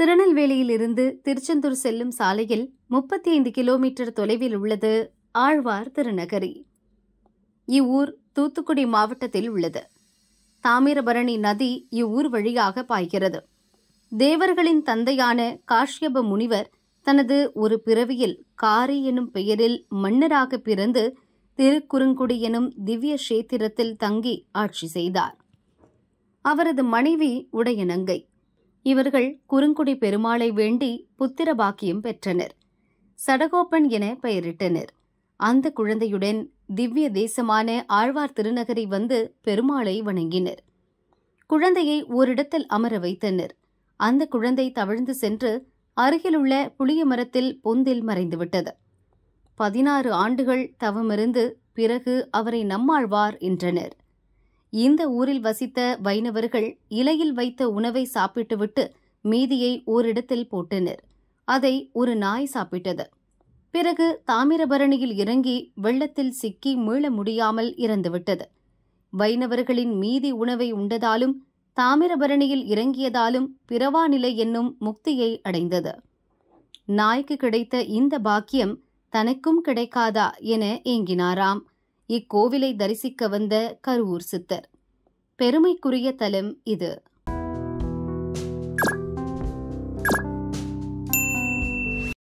திருநெல்வேலியிலிருந்து திருச்செந்தூர் செல்லும் சாலையில் முப்பத்தி ஐந்து கிலோமீட்டர் தொலைவில் உள்ளது ஆழ்வார் திருநகரி இவ்வூர் தூத்துக்குடி மாவட்டத்தில் உள்ளது தாமிரபரணி நதி இவ்வூர் வழியாக பாய்கிறது தேவர்களின் தந்தையான காஷ்யப முனிவர் தனது ஒரு பிறவியில் காரி எனும் பெயரில் மன்னராக பிறந்து திருக்குறுங்குடி எனும் திவ்ய சேத்திரத்தில் தங்கி ஆட்சி செய்தார் அவரது மனைவி உடையநங்கை இவர்கள் குறுங்குடி பெருமாளை வேண்டி புத்திர பாக்கியம் பெற்றனர் சடகோப்பன் என பெயரிட்டனர் அந்த குழந்தையுடன் திவ்ய தேசமான ஆழ்வார் திருநகரை வந்து பெருமாளை வணங்கினர் குழந்தையை ஓரிடத்தில் அமர வைத்தனர் அந்த குழந்தை தவிழ்ந்து சென்று அருகிலுள்ள புளிய மரத்தில் பொந்தில் மறைந்துவிட்டது பதினாறு ஆண்டுகள் தவமிருந்து பிறகு அவரை நம்மாழ்வார் என்றனர் இந்த ஊரில் வசித்த வைணவர்கள் இலையில் வைத்த உணவை சாப்பிட்டுவிட்டு மீதியை ஓரிடத்தில் போட்டனர் அதை ஒரு நாய் சாப்பிட்டது பிறகு தாமிரபரணியில் இறங்கி வெள்ளத்தில் சிக்கி மீள முடியாமல் இறந்துவிட்டது வைணவர்களின் மீதி உணவை உண்டதாலும் தாமிரபரணியில் இறங்கியதாலும் பிறவா நிலை என்னும் முக்தியை அடைந்தது நாய்க்கு கிடைத்த இந்த பாக்கியம் தனக்கும் கிடைக்காதா என ஏங்கினாராம் இக்கோவிலை தரிசிக்க வந்த கருவூர் சித்தர் பெருமைக்குரிய தலம் இது